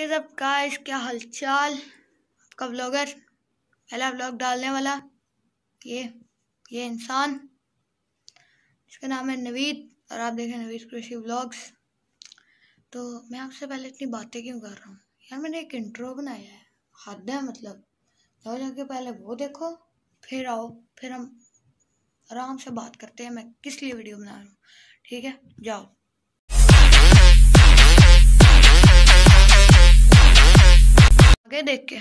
what is up guys क्या हालचाल आपका ब्लॉगर पहला ब्लॉग डालने वाला ये ये इंसान इसका नाम है नवीद और आप देखें नवीद कृषि ब्लॉग्स तो मैं आपसे पहले इतनी बातें क्यों कर रहा हूँ यार मैंने एक इंट्रो बनाया है हद है मतलब जाओ जाके पहले वो देखो फिर आओ फिर हम आराम से बात करते हैं मैं किस लिए वीडियो बना रहा हूँ ठीक है जाओ देख के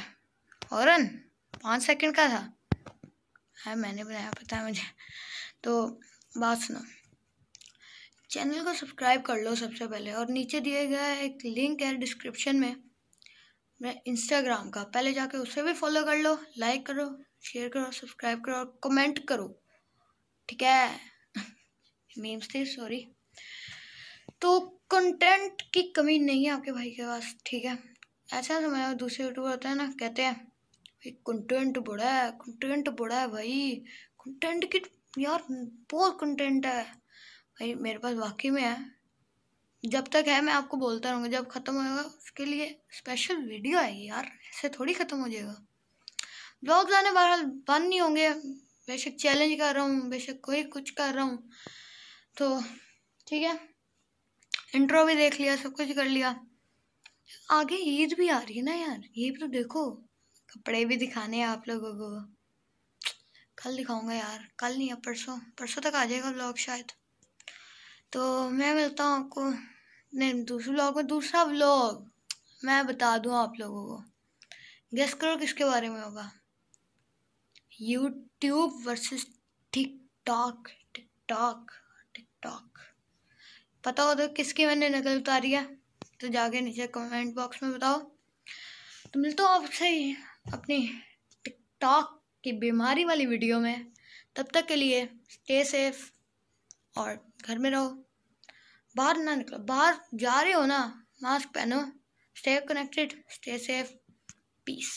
फ़ौरन पाँच सेकंड का था है मैंने बनाया पता है मुझे तो बात सुनो चैनल को सब्सक्राइब कर लो सबसे पहले और नीचे दिए गए एक लिंक है डिस्क्रिप्शन में मैं इंस्टाग्राम का पहले जाके उसे भी फॉलो कर लो लाइक करो शेयर करो सब्सक्राइब करो और कमेंट करो ठीक है मीम्स थे सॉरी तो कंटेंट की कमी नहीं है आपके भाई के पास ठीक है ऐसा अच्छा, समय तो दूसरे यूट्यूबर होते हैं ना कहते हैं भाई कंटेंट बड़ा है कंटेंट बड़ा है भाई कंटेंट की यार बहुत कंटेंट है भाई मेरे पास वाकई में है जब तक है मैं आपको बोलता रहूँगा जब ख़त्म होएगा उसके लिए स्पेशल वीडियो आएगी यार ऐसे थोड़ी ख़त्म हो जाएगा ब्लॉग्स आने बहरहाल बंद नहीं होंगे बेशक चैलेंज कर रहा हूँ बेशक कोई कुछ कर रहा हूँ तो ठीक है इंट्रो भी देख लिया सब कुछ कर लिया आगे ईद भी आ रही है ना यार ये भी तो देखो कपड़े भी दिखाने हैं आप लोगों को कल दिखाऊंगा यार कल नहीं है परसों परसों तक आ जाएगा ब्लॉग शायद तो मैं मिलता हूँ आपको नहीं दूसरे ब्लॉग में दूसरा ब्लॉग मैं बता दूँ आप लोगों को गेस करो किसके बारे में होगा YouTube versus tok TikTok पता हो तो किसकी मैंने नकल उतारी है तो जाके नीचे कमेंट बॉक्स में बताओ तो मिलते हो आपसे अपनी टिकटॉक की बीमारी वाली वीडियो में तब तक के लिए स्टे सेफ और घर में रहो बाहर ना निकलो बाहर जा रहे हो ना मास्क पहनो stay connected stay safe piece